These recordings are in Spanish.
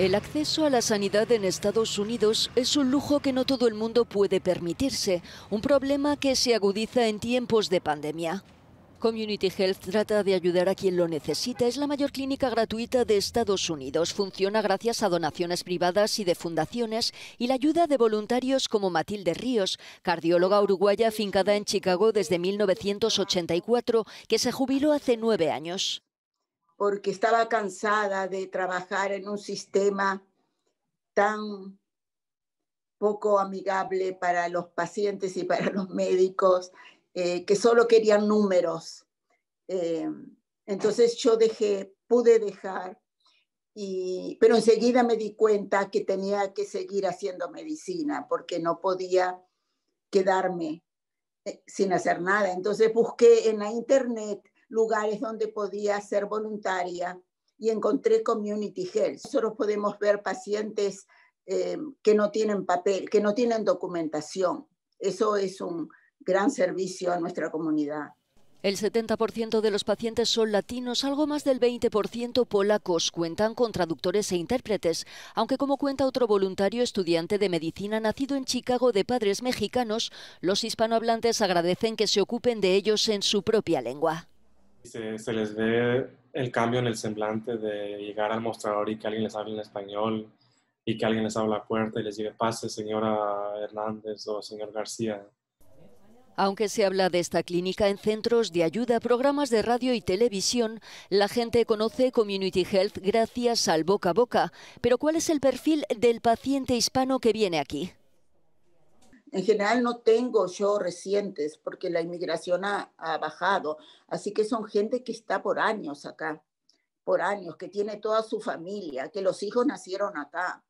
El acceso a la sanidad en Estados Unidos es un lujo que no todo el mundo puede permitirse, un problema que se agudiza en tiempos de pandemia. Community Health trata de ayudar a quien lo necesita. Es la mayor clínica gratuita de Estados Unidos. Funciona gracias a donaciones privadas y de fundaciones y la ayuda de voluntarios como Matilde Ríos, cardióloga uruguaya fincada en Chicago desde 1984, que se jubiló hace nueve años porque estaba cansada de trabajar en un sistema tan poco amigable para los pacientes y para los médicos, eh, que solo querían números. Eh, entonces yo dejé, pude dejar, y, pero enseguida me di cuenta que tenía que seguir haciendo medicina porque no podía quedarme eh, sin hacer nada. Entonces busqué en la internet lugares donde podía ser voluntaria y encontré Community Health. Nosotros podemos ver pacientes eh, que no tienen papel, que no tienen documentación. Eso es un gran servicio a nuestra comunidad. El 70% de los pacientes son latinos, algo más del 20% polacos. Cuentan con traductores e intérpretes, aunque como cuenta otro voluntario estudiante de medicina nacido en Chicago de padres mexicanos, los hispanohablantes agradecen que se ocupen de ellos en su propia lengua. Se, les ve el cambio en el semblante de llegar al mostrador y que alguien les hable en español y que alguien les abra la puerta y les diga pase, señora Hernández o señor García. Aunque se habla de esta clínica en centros de ayuda, programas de radio y televisión, la gente conoce Community Health gracias al boca a boca. Pero ¿cuál es el perfil del paciente hispano que viene aquí? En general no tengo yo recientes porque la inmigración ha, ha, bajado, así que son gente que está por años acá, por años, que tiene toda su familia, que los hijos nacieron acá,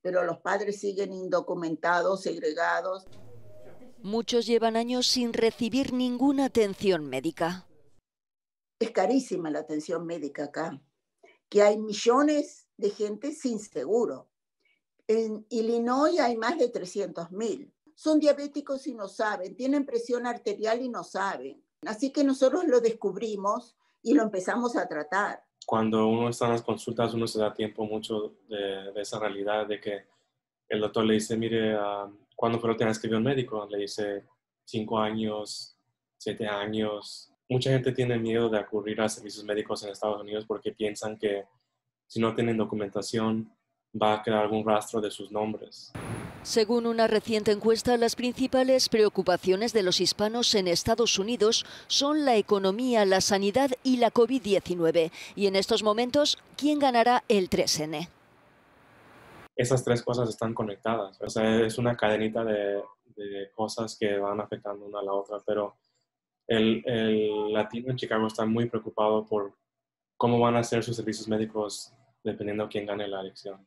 pero los padres siguen indocumentados, segregados. Muchos llevan años sin recibir ninguna atención médica. Es carísima la atención médica acá, que hay millones de gente sin seguro. En Illinois hay más de 300.000 son diabéticos y no saben, tienen presión arterial y no saben. Así que nosotros lo descubrimos y lo empezamos a tratar. Cuando uno está en las consultas, uno se da tiempo mucho de, esa realidad de que el doctor le dice, mire, ah, ¿cuándo fue lo que vez que vio un médico? Le dice, cinco años, siete años. Mucha gente tiene miedo de acudir a servicios médicos en Estados Unidos porque piensan que si no tienen documentación va a quedar algún rastro de sus nombres. Según una reciente encuesta, las principales preocupaciones de los hispanos en Estados Unidos son la economía, la sanidad y la COVID-19. Y en estos momentos, ¿quién ganará el 3N? Esas tres cosas están conectadas. es una cadenita de, cosas que van afectando una a la otra, pero el, el, latino en Chicago está muy preocupado por cómo van a ser sus servicios médicos dependiendo de quién gane la elección.